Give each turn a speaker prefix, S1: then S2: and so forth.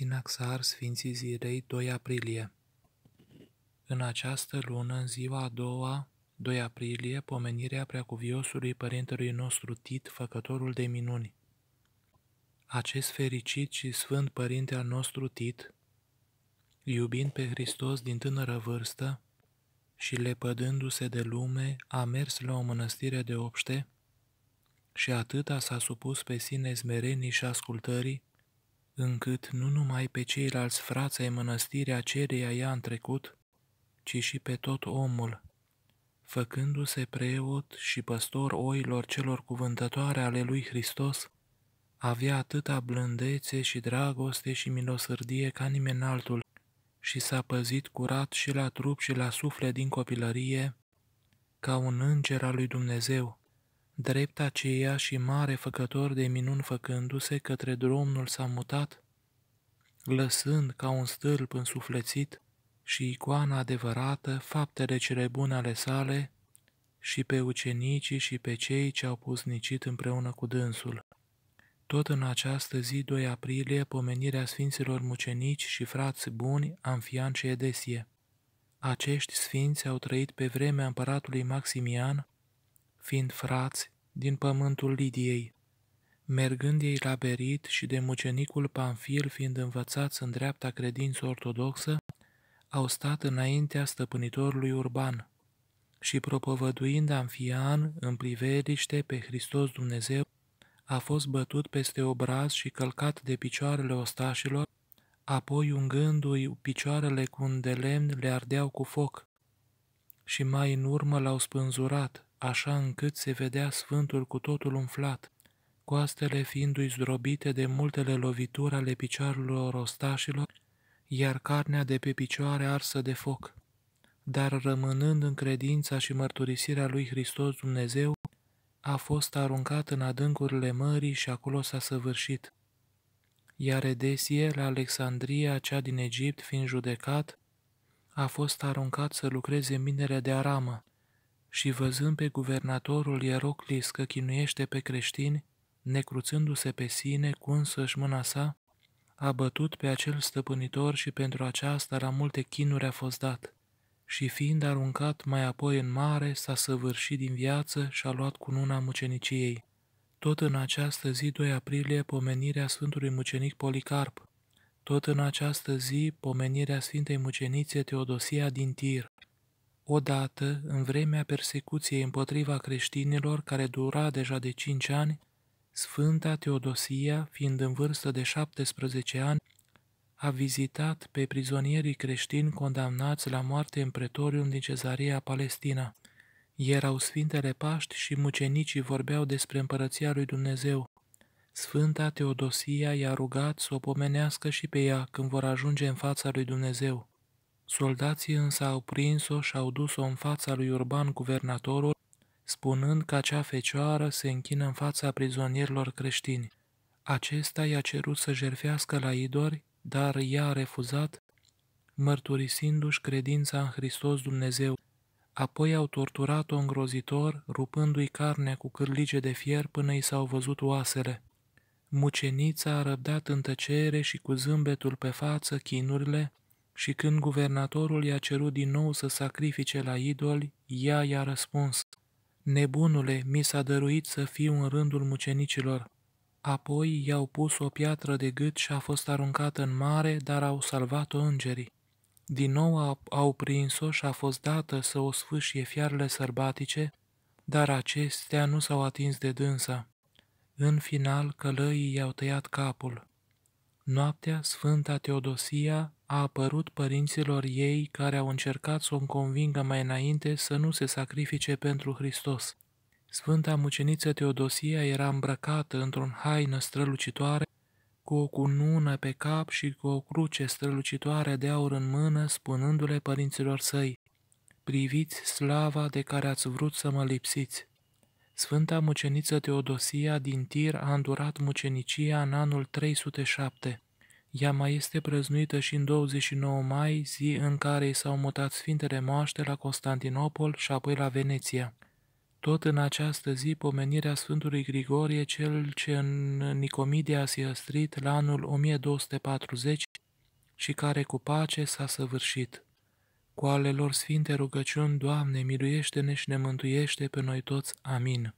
S1: Sinaxar Sfinții Zirei, 2 aprilie În această lună, în ziua a doua, 2 aprilie, pomenirea preacuviosului părintelui nostru Tit, făcătorul de minuni. Acest fericit și sfânt părinte al nostru Tit, iubind pe Hristos din tânără vârstă și lepădându-se de lume, a mers la o mănăstire de obște și atâta s-a supus pe sine zmerenii și ascultării, încât nu numai pe ceilalți frați ai mănăstirii acereia i-a întrecut, ci și pe tot omul, făcându-se preot și păstor oilor celor cuvântătoare ale lui Hristos, avea atâta blândețe și dragoste și milosârdie ca nimeni altul și s-a păzit curat și la trup și la suflet din copilărie, ca un înger al lui Dumnezeu. Drept aceea și mare făcător de minuni făcându-se către Domnul s-a mutat, lăsând ca un stâlp însuflețit și icoana adevărată faptele cele bune ale sale și pe ucenicii și pe cei ce au puznicit împreună cu dânsul. Tot în această zi, 2 aprilie, pomenirea Sfinților Mucenici și frați buni, Amfian și Edesie. Acești sfinți au trăit pe vremea împăratului Maximian, fiind frați din pământul Lidiei. Mergând ei la Berit și de mucenicul Panfil fiind învățați în dreapta credință ortodoxă, au stat înaintea stăpânitorului urban și propovăduind amfian în priveliște pe Hristos Dumnezeu, a fost bătut peste obraz și călcat de picioarele ostașilor, apoi ungându-i picioarele cu un de lemn le ardeau cu foc și mai în urmă l-au spânzurat așa încât se vedea sfântul cu totul umflat, coastele fiindu-i zdrobite de multele lovituri ale picioarelor ostașilor, iar carnea de pe picioare arsă de foc. Dar rămânând în credința și mărturisirea lui Hristos Dumnezeu, a fost aruncat în adâncurile mării și acolo s-a săvârșit. Iar Edesie, la Alexandria, cea din Egipt, fiind judecat, a fost aruncat să lucreze minere de aramă și văzând pe guvernatorul Ieroclis că chinuiește pe creștini, necruțându-se pe sine cu însăși mâna sa, a bătut pe acel stăpânitor și pentru aceasta la multe chinuri a fost dat. Și fiind aruncat mai apoi în mare, s-a săvârșit din viață și a luat cununa muceniciei. Tot în această zi, 2 aprilie, pomenirea Sfântului Mucenic Policarp. Tot în această zi, pomenirea Sfintei Mucenițe Teodosia din Tir. Odată, în vremea persecuției împotriva creștinilor, care dura deja de cinci ani, Sfânta Teodosia, fiind în vârstă de 17 ani, a vizitat pe prizonierii creștini condamnați la moarte în pretorium din Cezarea Palestina. Erau Sfintele Paști și mucenicii vorbeau despre împărăția lui Dumnezeu. Sfânta Teodosia i-a rugat să o pomenească și pe ea când vor ajunge în fața lui Dumnezeu. Soldații însă au prins-o și au dus-o în fața lui Urban guvernatorul, spunând că acea fecioară se închină în fața prizonierilor creștini. Acesta i-a cerut să jerfească la idori, dar ea a refuzat, mărturisindu-și credința în Hristos Dumnezeu. Apoi au torturat-o îngrozitor, rupându-i carnea cu cârlige de fier până i s-au văzut oasele. Mucenița a răbdat în tăcere și cu zâmbetul pe față chinurile, și când guvernatorul i-a cerut din nou să sacrifice la idoli, ea i-a răspuns, Nebunule, mi s-a dăruit să fiu în rândul mucenicilor. Apoi i-au pus o piatră de gât și a fost aruncată în mare, dar au salvat-o îngerii. Din nou au prins-o și a fost dată să o sfâșie fiarele sărbatice, dar acestea nu s-au atins de dânsa. În final, călăii i-au tăiat capul. Noaptea, Sfânta Teodosia a apărut părinților ei care au încercat să o convingă mai înainte să nu se sacrifice pentru Hristos. Sfânta muceniță Teodosia era îmbrăcată într-un haină strălucitoare, cu o cunună pe cap și cu o cruce strălucitoare de aur în mână, spunându-le părinților săi, Priviți slava de care ați vrut să mă lipsiți. Sfânta muceniță Teodosia din Tir a îndurat mucenicia în anul 307. Ea mai este prăznuită și în 29 mai, zi în care i s-au mutat Sfintele Moaște la Constantinopol și apoi la Veneția. Tot în această zi, pomenirea Sfântului Grigorie, cel ce în Nicomidia s-a iăstrit la anul 1240 și care cu pace s-a săvârșit. Cu ale lor sfinte rugăciuni, Doamne, miluiește-ne și ne mântuiește pe noi toți. Amin.